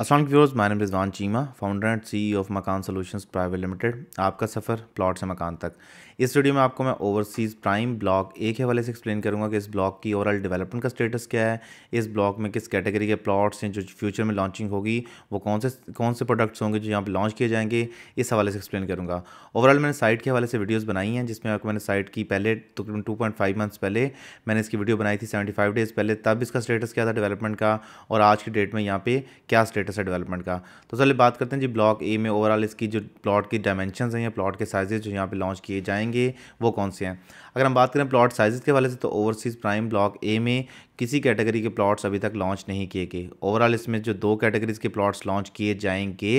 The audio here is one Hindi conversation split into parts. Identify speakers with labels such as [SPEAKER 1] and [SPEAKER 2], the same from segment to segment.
[SPEAKER 1] असल viewers my name Rizwan Cheema founder and CEO of Makaan solutions private limited आपका सफ़र प्लॉट से मकान तक इस वीडियो में आपको मैं ओवरसीज़ प्राइम ब्लॉक एक के हवाले से एक्सप्लेन करूंगा कि इस ब्लॉक की ओवरऑल डेवलपमेंट का स्टेटस क्या है इस ब्लॉक में किस कैटेगरी के प्लॉट्स हैं जो फ्यूचर में लॉन्चिंग होगी वो कौन से कौन से प्रोडक्ट्स होंगे जो यहाँ पर लॉन्च किए जाएंगे इस हवाले से एक्सप्लेन करूँगा ओवरऑल मैंने साइट के हवाले से वीडियोज़ बनाई हैं जिसमें आपको मैंने साइट की पहले तकरीबन टू पॉइंट फाइव मंथ्स पहले मैंने इसकी वीडियो बनाई थी सेवेंटी फाइव डेज़ पहले तब इसका स्टेटस क्या था डेवलपमेंट का और आज की डेट में यहाँ पर क्या स्टेटस डेटा सेट डेवलपमेंट का तो चलिए बात करते हैं जी ब्लॉक ए में ओवरऑल इसकी जो प्लॉट की डायमेंशन हैं या प्लॉट के साइजेज जो यहाँ पे लॉन्च किए जाएंगे वो कौन से हैं अगर हम बात करें प्लॉट साइज़ के वाले से तो ओवरसीज़ प्राइम ब्लॉक ए में किसी कैटेगरी के प्लॉट्स अभी तक लॉन्च नहीं किए गए ओवरऑल इसमें जो दो कैटेगरीज के प्लॉट्स लॉन्च किए जाएंगे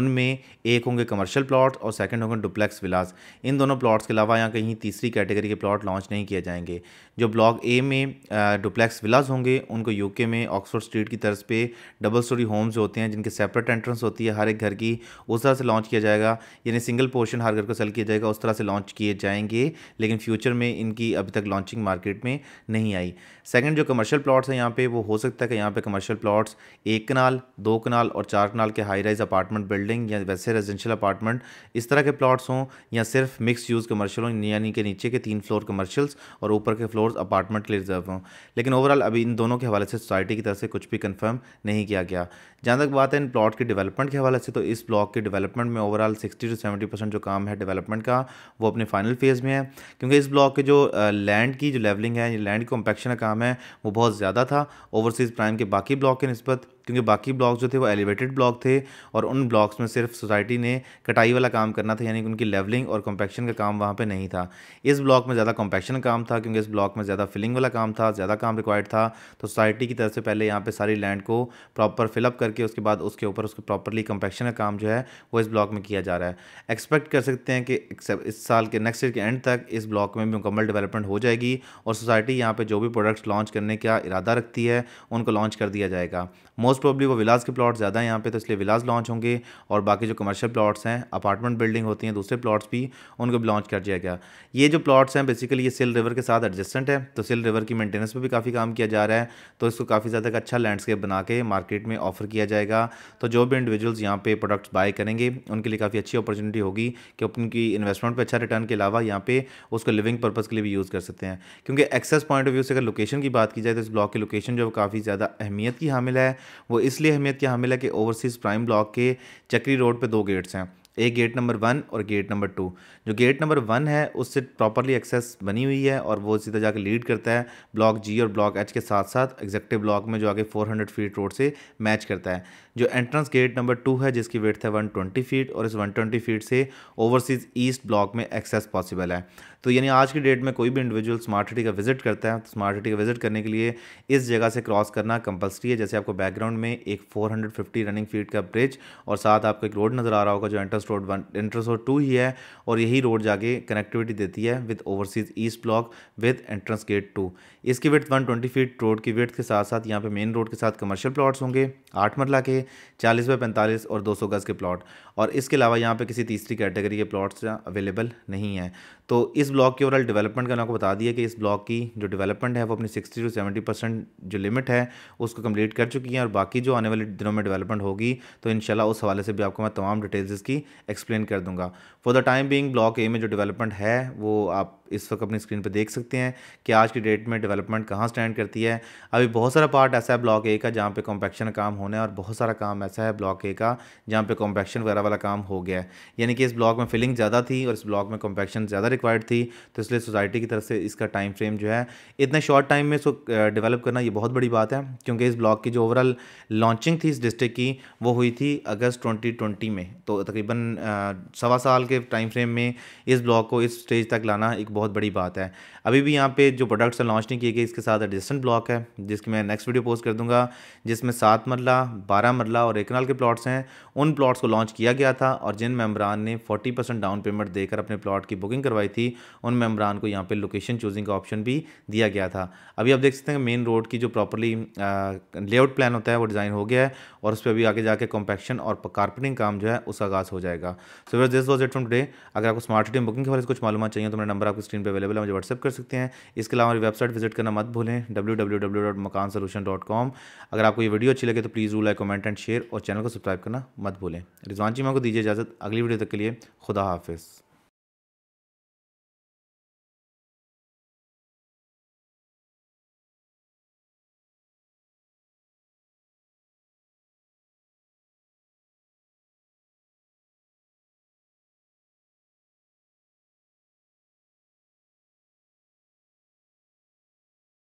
[SPEAKER 1] उनमें एक होंगे कमर्शियल प्लॉट और सेकंड होंगे डुप्लेक्स विलास इन दोनों प्लॉट्स के अलावा यहाँ कहीं तीसरी कैटेगरी के प्लॉट लॉन्च नहीं किए जाएंगे जो ब्लॉक ए में डुप्लेक्स विलास होंगे उनको यूके में ऑक्सफोर्ड स्ट्रीट की तरफ पे डबल स्टोरी होम्स होते हैं जिनके सेपरेट एंट्रेंस होती है हर एक घर की उस तरह से लॉन्च किया जाएगा यानी सिंगल पोर्शन हर घर को सेल किया जाएगा उस तरह से लॉन्च किए जाएंगे लेकिन फ्यूचर में इनकी अभी तक लॉन्चिंग मार्केट में नहीं आई सेकंड जो कमर्शियल प्लॉट्स हैं यहाँ पे वो हो सकता है कि यहाँ पे कमर्शियल प्लॉट्स एक कनाल दो कनाल और चार कनाल के हाई राइज अपार्टमेंट बिल्डिंग या वैसे रेजिडेंशियल अपार्टमेंट इस तरह के प्लॉट्स हों या सिर्फ मिक्स यूज़ कमर्शियल हों यानी कि नीचे के तीन फ्लोर कमर्शियल्स और ऊपर के फ्लोर अपार्टमेंट के रिजर्व हों लेकिन ओवरऑल अभी इन दोनों के हवाले से सोसाइटी की तरफ से कुछ भी कन्फर्म नहीं किया गया जहाँ तक बात है इन प्लॉट के डेवलपमेंट के हवाले से तो इस ब्लॉक के डेवलपमेंट में overall sixty to seventy percent जो काम है डेवलपमेंट का वो अपने फाइनल फेज़ में है क्योंकि इस ब्लॉक स्टॉक के जो लैंड की जो लेवलिंग है लैंड कॉम्पैक्शन का काम है वो बहुत ज़्यादा था ओवरसीज़ प्राइम के बाकी ब्लॉक के नस्बत क्योंकि बाकी ब्लॉक्स जो थे वो एलिवेटेड ब्लॉक थे और उन ब्लॉक्स में सिर्फ सोसाइटी ने कटाई वाला काम करना था यानी कि उनकी लेवलिंग और कॉम्पैक्शन का काम वहाँ पर नहीं था इस ब्लॉक में ज़्यादा कॉम्पैक्शन काम था क्योंकि इस ब्लॉक में ज़्यादा फिलिंग वाला काम था ज़्यादा काम रिक्वायर्ड था तो सोसाइटी की तरफ से पहले यहाँ पर सारी लैंड को प्रॉपर फिलअप करके उसके बाद उसके ऊपर उसको प्रॉपरली कम्पैक्शन का काम जो है वो इस ब्लॉक में किया जा रहा है एक्सपेक्ट कर सकते हैं कि इस साल के नेक्स्ट ईयर के एंड तक इस ब्लॉक में भी मुकम्मल डेवलपमेंट हो जाएगी और सोसाइटी यहाँ पर जो भी प्रोडक्ट्स लॉन्च करने का इरादा रखती है उनको लॉन्च कर दिया जाएगा मोस्ट मोस्ट प्रॉब्ली वो विलास के प्लाट्स ज़्यादा हैं यहाँ पे तो इसलिए विलास लॉन्च होंगे और बाकी जो कमर्शियल प्लॉट्स हैं अपार्टमेंट बिल्डिंग होती हैं दूसरे प्लॉट्स भी उनको भी लॉन्च कर दिया गया ये जो प्लॉट्स हैं बेसिकली ये सिल रिवर के साथ एडजस्टेंट है तो सिल रिवर की मेंटेनेंस पर भी काफ़ी काम किया जा रहा है तो इसको काफ़ी ज़्यादा अच्छा लैंडस्केप बना के मार्केट में ऑफर किया जाएगा तो जो भी इंडिविजुअल्स यहाँ पे प्रोडक्ट्स बाय करेंगे उनके लिए काफ़ी अच्छी अपॉर्चुनिटी होगी कि उनकी इन्वेस्टमेंट पर अच्छा रिटर्न के अलावा यहाँ पे उसको लिविंग पर्पज़ के लिए भी यूज़ कर सकते हैं क्योंकि एक्सेस पॉइंट ऑफ व्यू से अगर लोकेशन की बात की जाए तो इस ब्लॉक की लोकेशन जो काफ़ी ज़्यादा अहमियत की हामिल है वो इसलिए अहमियत की मिला है कि ओवरसीज़ प्राइम ब्लॉक के चक्री रोड पे दो गेट्स हैं एक गेट नंबर वन और गेट नंबर टू जो गेट नंबर वन है उससे प्रॉपरली एक्सेस बनी हुई है और वो सीधा जाके लीड करता है ब्लॉक जी और ब्लॉक एच के साथ साथ एग्जेक्टिव ब्लॉक में जो आगे 400 फीट रोड से मैच करता है जो एंट्रेंस गेट नंबर टू है जिसकी वेट है 120 फीट और इस 120 फीट से ओवरसीज़ ईस्ट ब्लॉक में एक्सेस पॉसिबल है तो यानी आज की डेट में कोई भी इंडिविजुअल स्मार्ट सिटी का विजिट करता है तो स्मार्ट सिटी का विजिट करने के लिए इस जगह से क्रॉस करना कंपलसरी है जैसे आपको बैकग्राउंड में एक 450 रनिंग फीट का ब्रिज और साथ आपको एक रोड नज़र आ रहा होगा जो entrance road one entrance road two ही है और यही रोड जाके कनेक्टिविटी देती है with overseas east block with entrance gate two इसकी with one twenty feet road की विथ के साथ साथ यहाँ पे मेन रोड के साथ कमर्शियल प्लॉट्स होंगे आठ मरला के चालीस बाई पैंतालीस और दो सौ गज़ के प्लॉट और इसके अलावा यहाँ पे किसी तीसरी कैटेगरी के प्लॉट्स अवेलेबल नहीं है तो इस ब्लॉक की ओवरऑल डेवलपमेंट का मैं आपको बता दिया कि इस ब्लॉक की जो डेवलपमेंट है वो अपनी सिक्सटी टू सेवेंटी परसेंट जो लिमिट है उसको कंप्लीट कर चुकी हैं और बाकी जो आने वाले दिनों में डेवलपमेंट होगी तो इन उस हवाले से भी आपको मैं तमाम डिटेल्स इसकी एक्सप्लेन कर दूंगा for the time being block A में जो डेवलपमेंट है वो आप इस वक्त अपनी स्क्रीन पर देख सकते हैं कि आज की डेट में डेवलपमेंट कहाँ स्टैंड करती है अभी बहुत सारा पार्ट ऐसा है ब्लॉक ए का जहाँ पे कॉम्पैक्शन काम होना है और बहुत सारा काम ऐसा है ब्लॉक ए का जहाँ पे कॉम्पैक्शन वगैरह वाला काम हो गया है यानी कि इस ब्लॉक में फिलिंग ज़्यादा थी और इस ब्लॉक में कॉम्पैक्शन ज़्यादा रिक्वायर्ड थी तो इसलिए सोसाइटी की तरफ से इसका टाइम फ्रेम जो है इतने शॉर्ट टाइम में इसको डेवलप करना ये बहुत बड़ी बात है क्योंकि इस ब्लॉक की जो ओवरऑल लॉन्चिंग थी इस डिस्ट्रिक्ट की वो हुई थी अगस्त ट्वेंटी में तो तकरीबन तकरीबन सवा साल के टाइम फ्रेम में इस ब्लॉक को इस स्टेज तक लाना एक बहुत बड़ी बात है अभी भी यहाँ पे जो प्रोडक्ट्स लॉन्च नहीं किए गए इसके साथ एडजस्टेंट ब्लॉक है जिसकी मैं नेक्स्ट वीडियो पोस्ट कर दूँगा जिसमें सात मरला बारह मरला और एक नाल के प्लाट्स हैं उन प्लाट्स को लॉन्च किया गया था और जिन मेम्बरान ने फोर्टी परसेंट डाउन पेमेंट देकर अपने प्लाट की बुकिंग करवाई थी उन मेम्बरान को यहाँ पर लोकेशन चूजिंग का ऑप्शन भी दिया गया था अभी आप देख सकते हैं मेन रोड की जो प्रॉपरली लेआउट प्लान होता है वो डिज़ाइन हो गया है और उस पर अभी आगे जाके कॉम्पैक्शन और कारपेटिंग काम जो है उसका आगाज़ हो जाए जाएगा so we this was it from today अगर आपको स्मार्ट टीम बुकिंग के बारे में कुछ मालूम चाहिए तो मेरा नंबर आपकी स्क्रीन पर अवेलेबल है मुझे व्हाट्सअप कर सकते हैं इसके अलावा हमारी वेबसाइट विजिट करना मत भूलें डब्ल्यू अगर आपको ये वीडियो अच्छी लगे तो please do like comment and share और चैनल को सब्सक्राइब करना मत भूलें रिजवान जी मैं को दीजिए इजाज़त अगली वीडियो तक के लिए खुदा हाफिज़